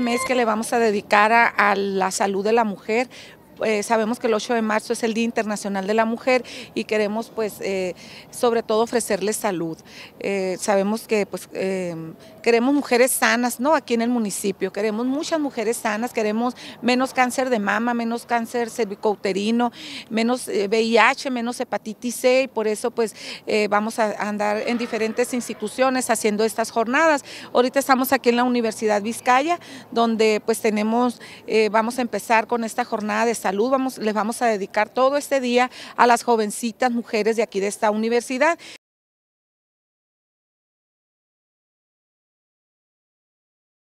mes que le vamos a dedicar a, a la salud de la mujer, eh, sabemos que el 8 de marzo es el Día Internacional de la Mujer y queremos pues eh, sobre todo ofrecerles salud. Eh, sabemos que pues em, queremos mujeres sanas, ¿no? Aquí en el municipio, queremos muchas mujeres sanas, queremos menos cáncer de mama, menos cáncer cervicouterino, menos VIH, menos hepatitis C y por eso pues vamos a andar en diferentes instituciones haciendo estas jornadas. Ahorita estamos aquí en la Universidad Vizcaya, donde pues tenemos, vamos a empezar con esta jornada de salud Vamos, les vamos a dedicar todo este día a las jovencitas mujeres de aquí de esta universidad.